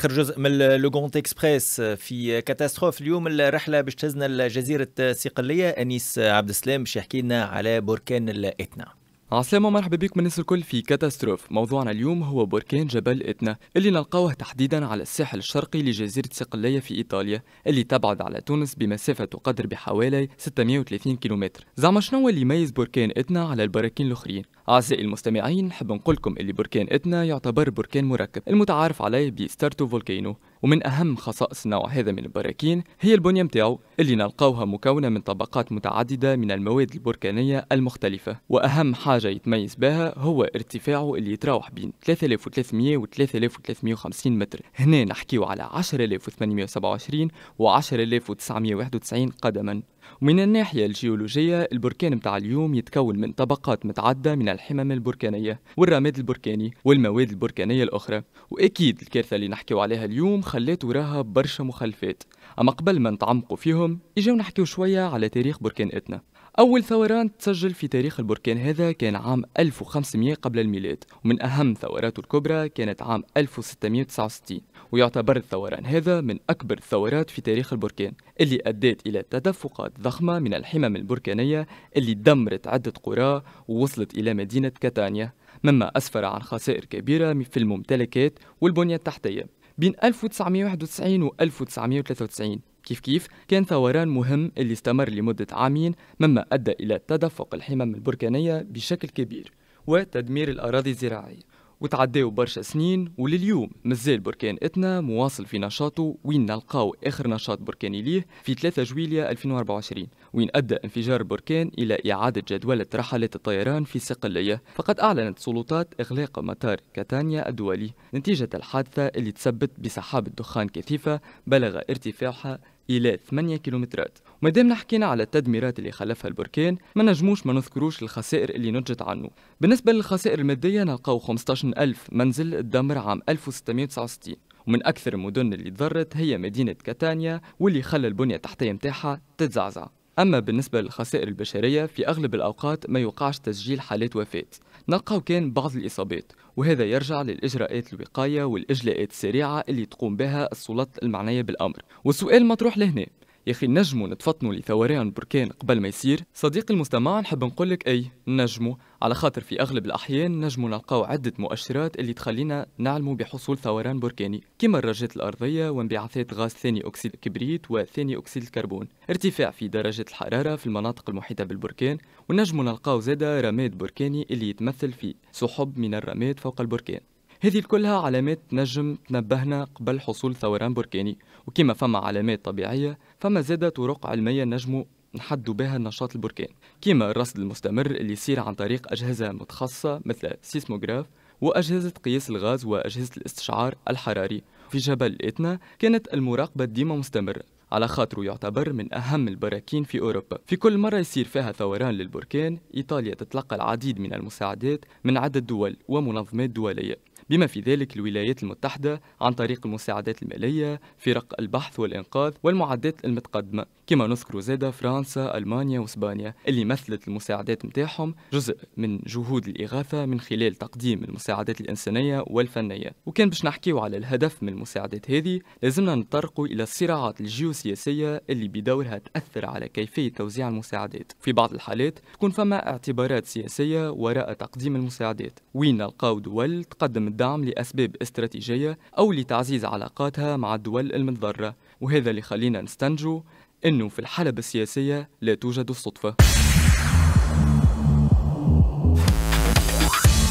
اخر جزء من لوغونت اكسبريس آه، في كاتاستروف اليوم الرحله باش تهزنا لجزيره آه، صقليه انيس آه، عبد السلام باش يحكي لنا على بركان الاتنا عسلامة ومرحبا بكم الناس الكل في كاتاستروف موضوعنا اليوم هو بركان جبل إتنا اللي نلقاوه تحديدا على الساحل الشرقي لجزيرة صقلية في إيطاليا اللي تبعد على تونس بمسافة تقدر بحوالي 630 كيلومتر زعما شنو اللي يميز بركان إتنا على البراكين الأخرين أعزائي المستمعين حب نقولكم اللي بركان إتنا يعتبر بركان مركب المتعارف عليه بستارتو فولكينو ومن أهم خصائص نوع هذا من البراكين هي البنية متاعو اللي نلقاوها مكونة من طبقات متعددة من المواد البركانية المختلفة وأهم حاجة يتميز بها هو ارتفاعه اللي يتراوح بين 3300 و 3350 متر هنا نحكيو على 10827 و 10991 قدما ومن الناحية الجيولوجية البركان متاع اليوم يتكون من طبقات متعددة من الحمم البركانية والرماد البركاني والمواد البركانية الأخرى وأكيد الكارثة اللي نحكيو عليها اليوم خلات وراها برشا مخلفات أما قبل ما نتعمقوا فيهم إجاو نحكيو شوية على تاريخ بركان إتنا أول ثوران تسجل في تاريخ البركان هذا كان عام 1500 قبل الميلاد ومن أهم ثوراته الكبرى كانت عام 1669 ويعتبر الثوران هذا من أكبر الثورات في تاريخ البركان اللي أدت إلى تدفقات ضخمة من الحمم البركانية اللي دمرت عدة قرى ووصلت إلى مدينة كاتانيا مما أسفر عن خسائر كبيرة في الممتلكات والبنية التحتية بين 1991 و 1993 كيف كيف كان ثوران مهم اللي استمر لمدة عامين مما أدى إلى تدفق الحمم البركانية بشكل كبير وتدمير الأراضي الزراعية وتعداو برشا سنين ولليوم مازال بركان اتنا مواصل في نشاطه وين نلقاو اخر نشاط بركاني ليه في 3 جويليا 2024 وين ادى انفجار بركان الى اعاده جدوله رحلات الطيران في صقليه فقد اعلنت سلطات اغلاق مطار كاتانيا الدولي نتيجه الحادثه اللي تسببت بسحابه دخان كثيفه بلغ ارتفاعها إلى 8 كيلومترات ومادامنا حكينا على التدميرات اللي خلفها البركان ما نجموش ما نذكروش الخسائر اللي نتجت عنه بالنسبة للخسائر المادية نلقاو 15 ألف منزل تدمر عام 1669 ومن أكثر المدن اللي تضرت هي مدينة كاتانيا واللي خلى البنية التحتية متاعها تتزعزع أما بالنسبة للخسائر البشرية في أغلب الأوقات ما يوقعش تسجيل حالات وفاة نلقاو كان بعض الإصابات وهذا يرجع للإجراءات الوقاية والإجلاءات السريعة اللي تقوم بها السلطات المعنية بالأمر والسؤال مطروح لهنا يا اخي نجموا نتفطنوا لثوران بركان قبل ما يصير صديقي المستمع نحب نقول لك اي نجموا على خاطر في اغلب الاحيان نجموا نلقاو عده مؤشرات اللي تخلينا نعلموا بحصول ثوران بركاني كما الرجات الارضيه وانبعاثات غاز ثاني اكسيد الكبريت وثاني اكسيد الكربون ارتفاع في درجات الحراره في المناطق المحيطه بالبركان ونجموا نلقاو زاده رماد بركاني اللي يتمثل في سحب من الرماد فوق البركان هذه كلها علامات نجم تنبهنا قبل حصول ثوران بركاني وكما فما علامات طبيعية فما زادة طرق علمية نجم نحدوا بها النشاط البركاني كما الرصد المستمر اللي يصير عن طريق أجهزة متخصصة مثل سيسموغراف وأجهزة قياس الغاز وأجهزة الاستشعار الحراري في جبل إتنا كانت المراقبة ديما مستمرة على خاطره يعتبر من أهم البراكين في أوروبا في كل مرة يصير فيها ثوران للبركان إيطاليا تتلقى العديد من المساعدات من عدة دول ومنظمات دولية بما في ذلك الولايات المتحدة عن طريق المساعدات المالية فرق البحث والإنقاذ والمعدات المتقدمة كما نذكر زادة فرنسا ألمانيا وإسبانيا اللي مثلت المساعدات متاعهم جزء من جهود الإغاثة من خلال تقديم المساعدات الإنسانية والفنية وكان باش نحكيو على الهدف من المساعدات هذه لازمنا نطرقوا إلى الصراعات الجيوسياسية اللي بدورها تأثر على كيفية توزيع المساعدات في بعض الحالات تكون فما اعتبارات سياسية وراء تقديم المساعدات وين نلقاو دول تقدم الدعم لأسباب استراتيجية أو لتعزيز علاقاتها مع الدول المتضررة وهذا اللي خلينا نستنجو أنه في الحلبة السياسية لا توجد الصدفة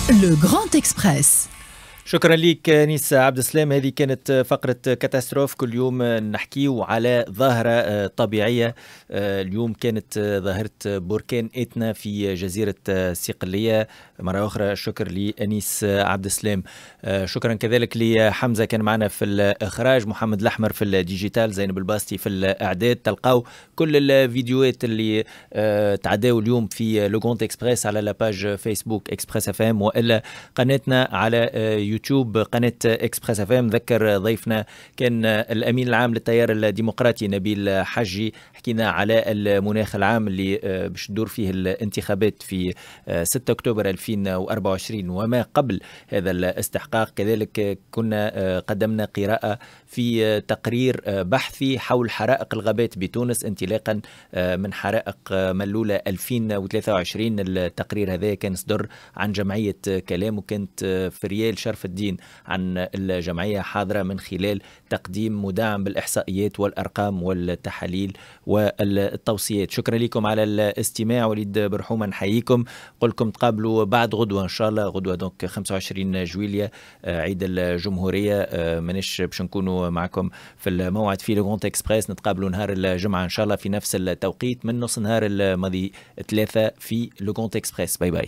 Le Grand Express شكرا لك نيسا عبد السلام هذه كانت فقرة كاتاستروف كل يوم نحكيو على ظاهرة طبيعية اليوم كانت ظاهرة بركان إتنا في جزيرة صقلية مرة أخرى شكر لأنيس عبد السلام شكرا كذلك لحمزة كان معنا في الإخراج محمد الأحمر في الديجيتال زينب الباستي في الإعداد تلقاو كل الفيديوهات اللي تعداو اليوم في لوغونت إكسبريس على لاباج فيسبوك إكسبريس أف وإلا قناتنا على يوتيوب يوتيوب قناه اكسبريس اف ام ذكر ضيفنا كان الامين العام للتيار الديمقراطي نبيل حجي حكينا على المناخ العام اللي آه، باش تدور فيه الانتخابات في 6 آه، اكتوبر 2024 وما قبل هذا الاستحقاق كذلك كنا آه، قدمنا قراءه في تقرير بحثي حول حرائق الغابات بتونس انطلاقا من حرائق ملوله 2023 التقرير هذا كان صدر عن جمعيه كلام وكانت في ريال شرف الدين عن الجمعية حاضرة من خلال تقديم مدعم بالإحصائيات والأرقام والتحاليل والتوصيات شكرا لكم على الاستماع وليد برحومة نحييكم قلكم تقابلوا بعد غدوة إن شاء الله غدوة دونك 25 جويلية عيد الجمهورية منش باش نكونوا معكم في الموعد في لوغونت اكسبريس نتقابلوا نهار الجمعة إن شاء الله في نفس التوقيت من نص نهار الماضي ثلاثة في لوغونت اكسبريس باي باي